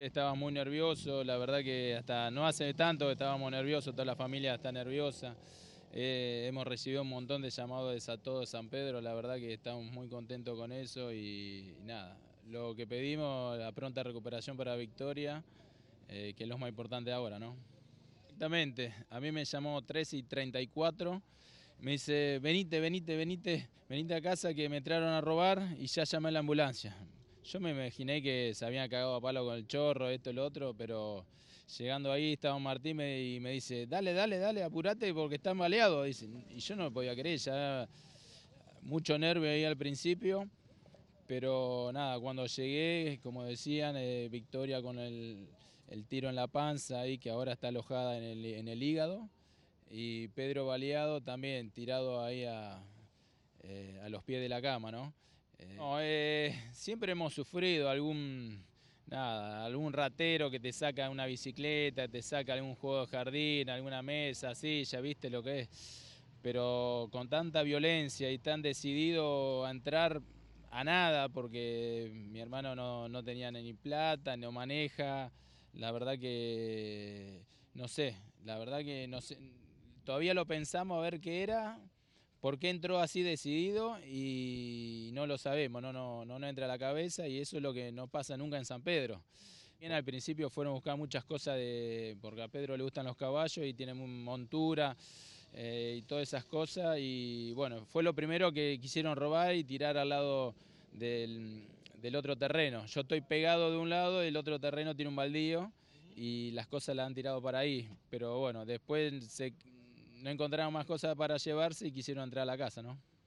Estaba muy nervioso, la verdad que hasta no hace tanto estábamos nerviosos, toda la familia está nerviosa. Eh, hemos recibido un montón de llamados a todo San Pedro, la verdad que estamos muy contentos con eso y, nada, lo que pedimos, la pronta recuperación para Victoria, eh, que es lo más importante ahora, ¿no? Exactamente, a mí me llamó 3 y 34, me dice, venite, venite, venite, venite a casa que me entraron a robar y ya llamé a la ambulancia. Yo me imaginé que se habían cagado a palo con el chorro, esto, lo otro, pero llegando ahí estaba Martín y me dice, dale, dale, dale, apurate porque están baleados. Y yo no me podía creer, ya mucho nervio ahí al principio. Pero nada, cuando llegué, como decían, eh, victoria con el, tiro en la panza ahí que ahora está alojada en el, hígado. Y Pedro Baleado también tirado ahí a, eh, a los pies de la cama, ¿no? Eh. No, eh, siempre hemos sufrido algún, nada, algún ratero que te saca una bicicleta, te saca algún juego de jardín, alguna mesa, ya viste lo que es. Pero con tanta violencia y tan decidido a entrar a nada, porque mi hermano no, no tenía ni plata, no maneja, la verdad que no sé, la verdad que no sé, todavía lo pensamos a ver qué era ¿Por qué entró así decidido? Y no lo sabemos, no, no, no, entra a la cabeza y eso es lo que no pasa nunca en San Pedro. Bien, al principio fueron a buscar muchas cosas, de, porque a Pedro le gustan los caballos y tiene montura eh, y todas esas cosas. Y bueno, fue lo primero que quisieron robar y tirar al lado del, del otro terreno. Yo estoy pegado de un lado, el otro terreno tiene un baldío y las cosas las han tirado para ahí. Pero bueno, después se, no encontraron más cosas para llevarse y quisieron entrar a la casa, ¿no?